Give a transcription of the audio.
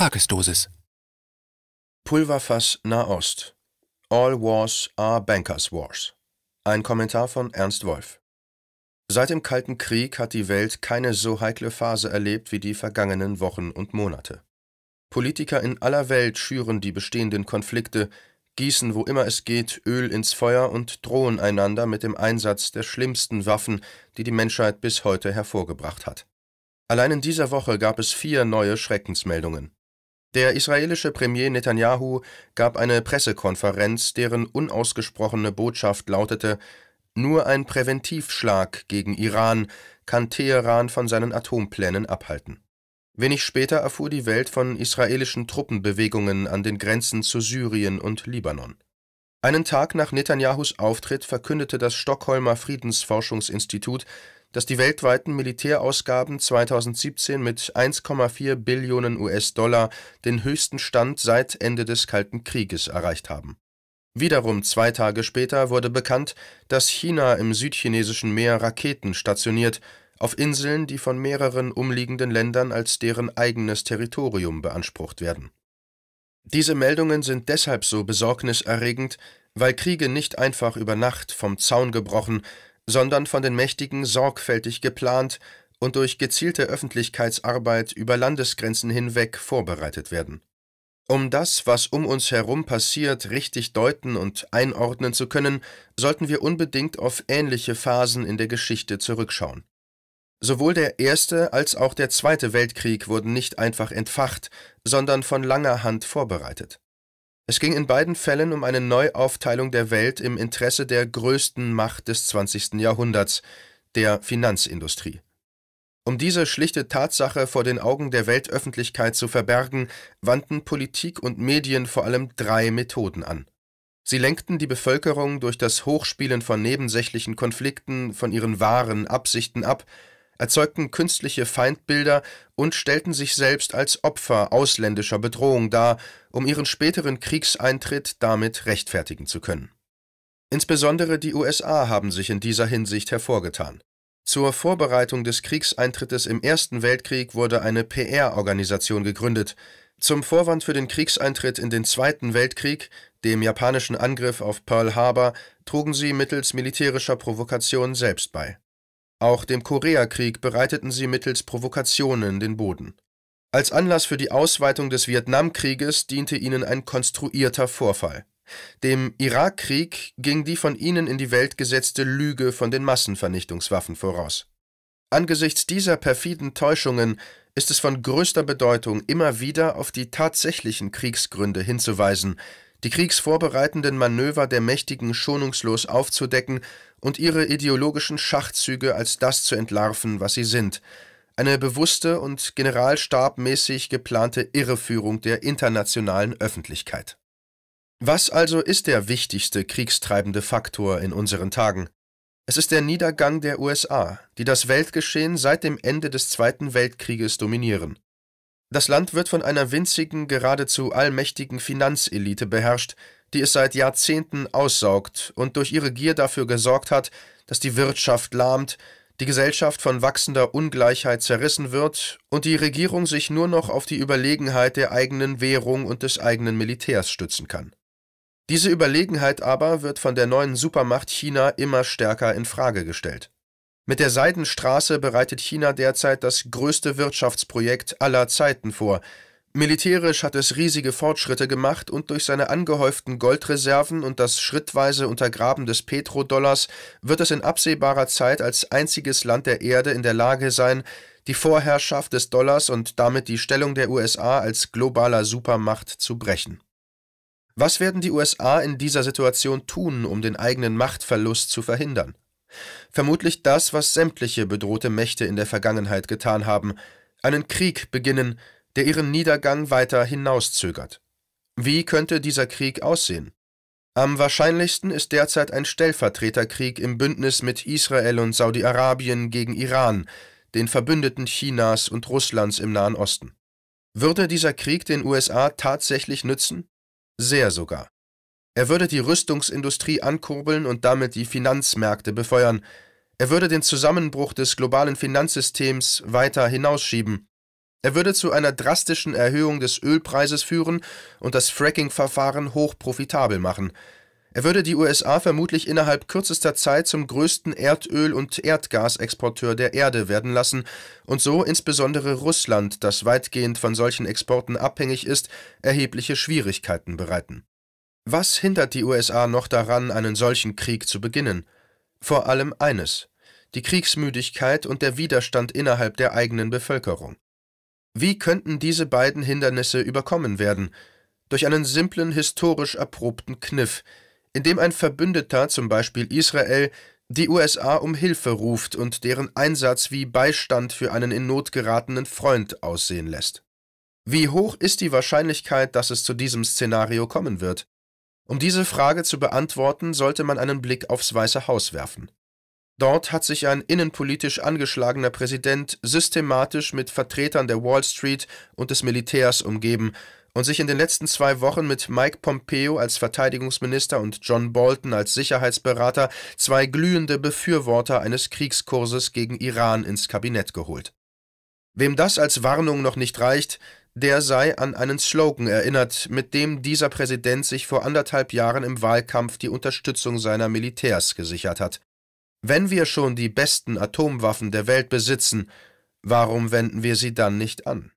Tagesdosis. Pulverfass Nahost. All Wars are Bankers' Wars. Ein Kommentar von Ernst Wolf. Seit dem Kalten Krieg hat die Welt keine so heikle Phase erlebt wie die vergangenen Wochen und Monate. Politiker in aller Welt schüren die bestehenden Konflikte, gießen wo immer es geht Öl ins Feuer und drohen einander mit dem Einsatz der schlimmsten Waffen, die die Menschheit bis heute hervorgebracht hat. Allein in dieser Woche gab es vier neue Schreckensmeldungen. Der israelische Premier Netanyahu gab eine Pressekonferenz, deren unausgesprochene Botschaft lautete Nur ein Präventivschlag gegen Iran kann Teheran von seinen Atomplänen abhalten. Wenig später erfuhr die Welt von israelischen Truppenbewegungen an den Grenzen zu Syrien und Libanon. Einen Tag nach Netanyahus Auftritt verkündete das Stockholmer Friedensforschungsinstitut, dass die weltweiten Militärausgaben 2017 mit 1,4 Billionen US-Dollar den höchsten Stand seit Ende des Kalten Krieges erreicht haben. Wiederum zwei Tage später wurde bekannt, dass China im südchinesischen Meer Raketen stationiert, auf Inseln, die von mehreren umliegenden Ländern als deren eigenes Territorium beansprucht werden. Diese Meldungen sind deshalb so besorgniserregend, weil Kriege nicht einfach über Nacht vom Zaun gebrochen, sondern von den Mächtigen sorgfältig geplant und durch gezielte Öffentlichkeitsarbeit über Landesgrenzen hinweg vorbereitet werden. Um das, was um uns herum passiert, richtig deuten und einordnen zu können, sollten wir unbedingt auf ähnliche Phasen in der Geschichte zurückschauen. Sowohl der Erste als auch der Zweite Weltkrieg wurden nicht einfach entfacht, sondern von langer Hand vorbereitet. Es ging in beiden Fällen um eine Neuaufteilung der Welt im Interesse der größten Macht des 20. Jahrhunderts, der Finanzindustrie. Um diese schlichte Tatsache vor den Augen der Weltöffentlichkeit zu verbergen, wandten Politik und Medien vor allem drei Methoden an. Sie lenkten die Bevölkerung durch das Hochspielen von nebensächlichen Konflikten von ihren wahren Absichten ab erzeugten künstliche Feindbilder und stellten sich selbst als Opfer ausländischer Bedrohung dar, um ihren späteren Kriegseintritt damit rechtfertigen zu können. Insbesondere die USA haben sich in dieser Hinsicht hervorgetan. Zur Vorbereitung des Kriegseintrittes im Ersten Weltkrieg wurde eine PR-Organisation gegründet. Zum Vorwand für den Kriegseintritt in den Zweiten Weltkrieg, dem japanischen Angriff auf Pearl Harbor, trugen sie mittels militärischer Provokation selbst bei. Auch dem Koreakrieg bereiteten sie mittels Provokationen den Boden. Als Anlass für die Ausweitung des Vietnamkrieges diente ihnen ein konstruierter Vorfall. Dem Irakkrieg ging die von ihnen in die Welt gesetzte Lüge von den Massenvernichtungswaffen voraus. Angesichts dieser perfiden Täuschungen ist es von größter Bedeutung, immer wieder auf die tatsächlichen Kriegsgründe hinzuweisen, die kriegsvorbereitenden Manöver der Mächtigen schonungslos aufzudecken und ihre ideologischen Schachzüge als das zu entlarven, was sie sind, eine bewusste und generalstabmäßig geplante Irreführung der internationalen Öffentlichkeit. Was also ist der wichtigste kriegstreibende Faktor in unseren Tagen? Es ist der Niedergang der USA, die das Weltgeschehen seit dem Ende des Zweiten Weltkrieges dominieren. Das Land wird von einer winzigen, geradezu allmächtigen Finanzelite beherrscht, die es seit Jahrzehnten aussaugt und durch ihre Gier dafür gesorgt hat, dass die Wirtschaft lahmt, die Gesellschaft von wachsender Ungleichheit zerrissen wird und die Regierung sich nur noch auf die Überlegenheit der eigenen Währung und des eigenen Militärs stützen kann. Diese Überlegenheit aber wird von der neuen Supermacht China immer stärker in Frage gestellt. Mit der Seidenstraße bereitet China derzeit das größte Wirtschaftsprojekt aller Zeiten vor. Militärisch hat es riesige Fortschritte gemacht und durch seine angehäuften Goldreserven und das schrittweise Untergraben des Petrodollars wird es in absehbarer Zeit als einziges Land der Erde in der Lage sein, die Vorherrschaft des Dollars und damit die Stellung der USA als globaler Supermacht zu brechen. Was werden die USA in dieser Situation tun, um den eigenen Machtverlust zu verhindern? Vermutlich das, was sämtliche bedrohte Mächte in der Vergangenheit getan haben, einen Krieg beginnen, der ihren Niedergang weiter hinauszögert. Wie könnte dieser Krieg aussehen? Am wahrscheinlichsten ist derzeit ein Stellvertreterkrieg im Bündnis mit Israel und Saudi-Arabien gegen Iran, den Verbündeten Chinas und Russlands im Nahen Osten. Würde dieser Krieg den USA tatsächlich nützen? Sehr sogar. Er würde die Rüstungsindustrie ankurbeln und damit die Finanzmärkte befeuern. Er würde den Zusammenbruch des globalen Finanzsystems weiter hinausschieben. Er würde zu einer drastischen Erhöhung des Ölpreises führen und das Fracking-Verfahren hochprofitabel machen. Er würde die USA vermutlich innerhalb kürzester Zeit zum größten Erdöl- und Erdgasexporteur der Erde werden lassen und so insbesondere Russland, das weitgehend von solchen Exporten abhängig ist, erhebliche Schwierigkeiten bereiten was hindert die USA noch daran, einen solchen Krieg zu beginnen? Vor allem eines die Kriegsmüdigkeit und der Widerstand innerhalb der eigenen Bevölkerung. Wie könnten diese beiden Hindernisse überkommen werden? Durch einen simplen, historisch erprobten Kniff, indem ein Verbündeter, zum Beispiel Israel, die USA um Hilfe ruft und deren Einsatz wie Beistand für einen in Not geratenen Freund aussehen lässt. Wie hoch ist die Wahrscheinlichkeit, dass es zu diesem Szenario kommen wird? Um diese Frage zu beantworten, sollte man einen Blick aufs Weiße Haus werfen. Dort hat sich ein innenpolitisch angeschlagener Präsident systematisch mit Vertretern der Wall Street und des Militärs umgeben und sich in den letzten zwei Wochen mit Mike Pompeo als Verteidigungsminister und John Bolton als Sicherheitsberater zwei glühende Befürworter eines Kriegskurses gegen Iran ins Kabinett geholt. Wem das als Warnung noch nicht reicht, der sei an einen Slogan erinnert, mit dem dieser Präsident sich vor anderthalb Jahren im Wahlkampf die Unterstützung seiner Militärs gesichert hat. Wenn wir schon die besten Atomwaffen der Welt besitzen, warum wenden wir sie dann nicht an?